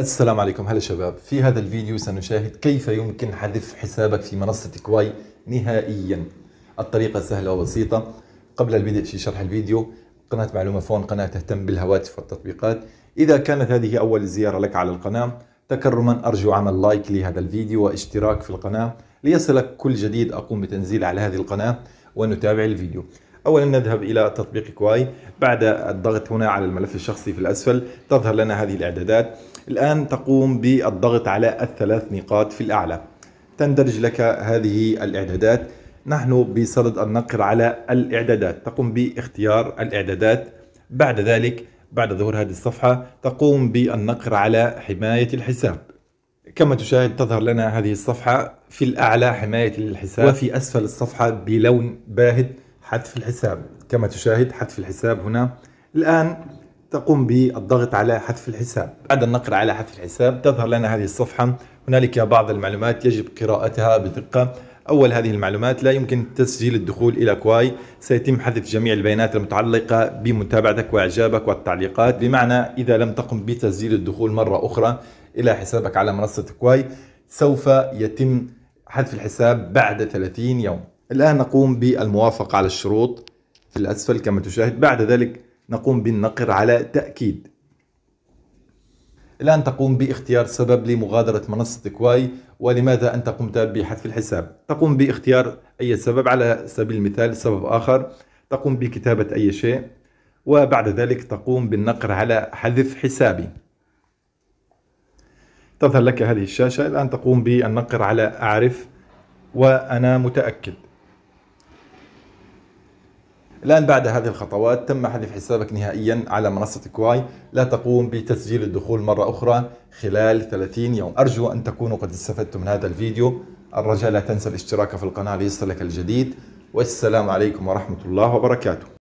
السلام عليكم هلا شباب في هذا الفيديو سنشاهد كيف يمكن حذف حسابك في منصة كواي نهائيا الطريقة سهلة وبسيطة قبل البدء في شرح الفيديو قناة معلومة فون قناة تهتم بالهواتف والتطبيقات إذا كانت هذه أول زيارة لك على القناة تكرما أرجو عمل لايك لهذا الفيديو واشتراك في القناة ليصلك كل جديد أقوم بتنزيله على هذه القناة ونتابع الفيديو اولا نذهب الى تطبيق كواي بعد الضغط هنا على الملف الشخصي في الاسفل تظهر لنا هذه الاعدادات الآن تقوم بالضغط على الثلاث نقاط في الأعلى تندرج لك هذه الإعدادات نحن بصدد أن نقر على الإعدادات تقوم باختيار الإعدادات بعد ذلك بعد ظهور هذه الصفحة تقوم بالنقر على حماية الحساب كما تشاهد تظهر لنا هذه الصفحة في الأعلى حماية الحساب وفي أسفل الصفحة بلون باهت حذف الحساب كما تشاهد حذف الحساب هنا الآن تقوم بالضغط على حذف الحساب بعد النقر على حذف الحساب تظهر لنا هذه الصفحة هنالك بعض المعلومات يجب قراءتها بدقة أول هذه المعلومات لا يمكن تسجيل الدخول إلى كواي سيتم حذف جميع البيانات المتعلقة بمتابعتك وإعجابك والتعليقات بمعنى إذا لم تقم بتسجيل الدخول مرة أخرى إلى حسابك على منصة كواي سوف يتم حذف الحساب بعد 30 يوم الآن نقوم بالموافقة على الشروط في الأسفل كما تشاهد بعد ذلك نقوم بالنقر على تأكيد الآن تقوم باختيار سبب لمغادرة منصة كواي ولماذا أنت قمت بحذف الحساب تقوم باختيار أي سبب على سبيل المثال سبب آخر تقوم بكتابة أي شيء وبعد ذلك تقوم بالنقر على حذف حسابي تظهر لك هذه الشاشة الآن تقوم بالنقر على أعرف وأنا متأكد الآن بعد هذه الخطوات تم حذف حسابك نهائيا على منصة كواي لا تقوم بتسجيل الدخول مرة أخرى خلال 30 يوم أرجو أن تكونوا قد استفدتم من هذا الفيديو الرجاء لا تنسى الاشتراك في القناة ليصلك الجديد والسلام عليكم ورحمة الله وبركاته